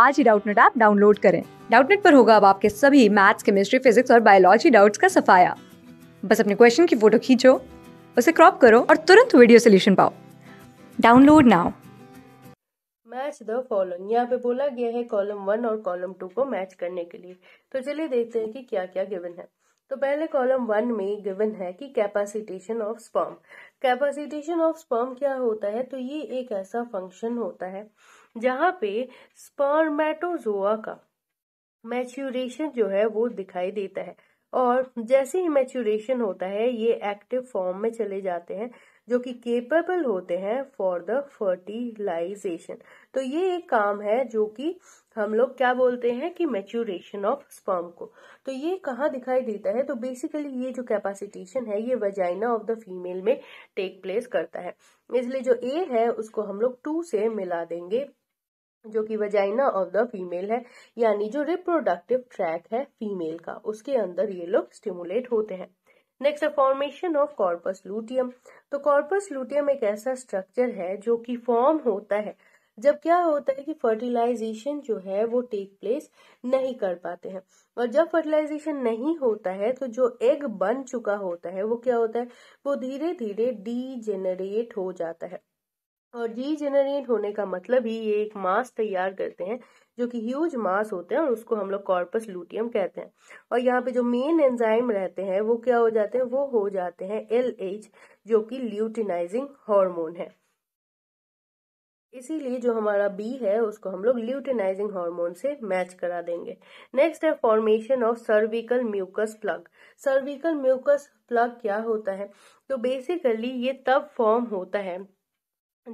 आज ही Doubtnut app download करें डाउटनेट पर होगा अब आपके सभी मैथ्स केमिस्ट्री फिजिक्स और बायोलॉजी डाउट्स का सफाया बस अपने क्वेश्चन की फोटो खींचो उसे क्रॉप करो और तुरंत वीडियो सोल्यूशन पाओ download now match the following यहाँ पे बोला गया है कॉलम वन और कॉलम टू को मैच करने के लिए तो चलिए देखते हैं कि क्या क्या गिवन है तो पहले कॉलम वन में गिवन है कि capacitation of sperm capacitation of sperm क्या होता है तो ये एक ऐसा फंक्शन होता है जहां पे स्पर्मेटोजोआ का मैच्यूरेशन जो है वो दिखाई देता है और जैसे ही मैच्यूरेशन होता है ये एक्टिव फॉर्म में चले जाते हैं जो कि केपेबल होते हैं फॉर द फर्टिलाइजेशन तो ये एक काम है जो कि हम लोग क्या बोलते हैं कि मेच्यूरेशन ऑफ स्पर्म को तो ये कहाँ दिखाई देता है तो बेसिकली ये जो कैपेसिटेशन है ये वजाइना ऑफ द फीमेल में टेक प्लेस करता है इसलिए जो ए है उसको हम लोग टू से मिला देंगे जो कि वजाइना ऑफ द फीमेल है यानी जो रिप्रोडक्टिव ट्रैक है फीमेल का उसके अंदर ये लोग स्टिमुलेट होते हैं नेक्स्ट है फॉर्मेशन ऑफ कॉर्पस लूटियम तो कॉर्पस लूटियम एक ऐसा स्ट्रक्चर है जो कि फॉर्म होता है जब क्या होता है कि फर्टिलाइजेशन जो है वो टेक प्लेस नहीं कर पाते हैं और जब फर्टिलाइजेशन नहीं होता है तो जो एग बन चुका होता है वो क्या होता है वो धीरे धीरे डी हो जाता है और रीजनरेट होने का मतलब ही ये एक मास तैयार करते हैं जो कि ह्यूज मास होते हैं और उसको हम लोग कॉर्पस लूटियम कहते हैं और यहाँ पे जो मेन एंजाइम रहते हैं वो क्या हो जाते हैं वो हो जाते हैं एल एच जो कि ल्यूटिनाइजिंग हार्मोन है इसीलिए जो हमारा बी है उसको हम लोग ल्यूटिनाइजिंग हार्मोन से मैच करा देंगे नेक्स्ट है formation of cervical mucus plug cervical mucus plug क्या होता है तो बेसिकली ये तब फॉर्म होता है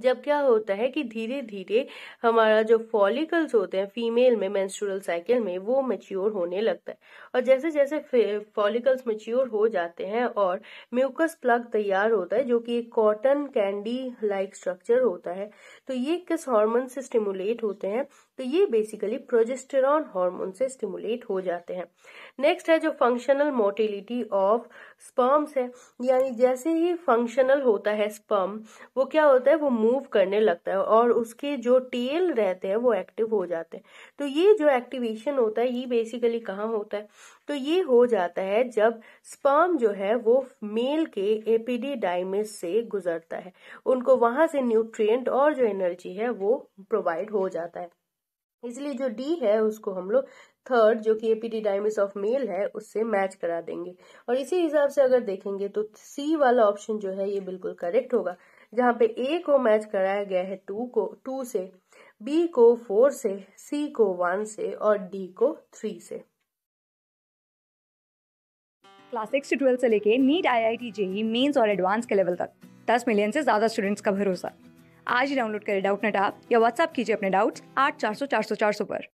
जब क्या होता है कि धीरे धीरे हमारा जो फॉलिकल्स होते हैं फीमेल में मेंस्ट्रुअल साइकिल में वो मेच्योर होने लगता है और जैसे जैसे फॉलिकल्स मेच्योर हो जाते हैं और म्यूकस प्लग तैयार होता है जो कि एक कॉटन कैंडी लाइक स्ट्रक्चर होता है तो ये किस हार्मोन से स्टिमुलेट होते हैं तो ये बेसिकली प्रोजेस्टेरॉन हार्मोन से स्टिमुलेट हो जाते हैं नेक्स्ट है जो फंक्शनल मोटिलिटी ऑफ स्पर्म्स है यानी जैसे ही फंक्शनल होता है स्पर्म वो क्या होता है वो मूव करने लगता है और उसके जो टेल रहते हैं वो एक्टिव हो जाते हैं तो ये जो एक्टिवेशन होता है ये बेसिकली कहाँ होता है तो ये हो जाता है जब स्पर्म जो है वो मेल के एपीडीडाइमिस से गुजरता है उनको वहां से न्यूट्रिएंट और जो एनर्जी है वो प्रोवाइड हो जाता है इसलिए जो डी है उसको हम लोग थर्ड जो कि डायमिस ऑफ मेल है उससे मैच करा देंगे और इसी हिसाब से अगर देखेंगे तो सी वाला ऑप्शन जो है ये बिल्कुल करेक्ट होगा जहाँ पे ए को मैच कराया गया है टू को टू से बी को फोर से सी को वन से और डी को थ्री से क्लास सिक्स ट्वेल्थ से लेके NEET I I T JEE mains और एडवांस के लेवल तक दस मिलियन से ज्यादा स्टूडेंट्स का भरोसा आज ही डाउनलोड करें डाउटनेट ऐप या व्हाट्सअप कीजिए अपने डाउट्स आठ चार सौ चार सौ चार सौ पर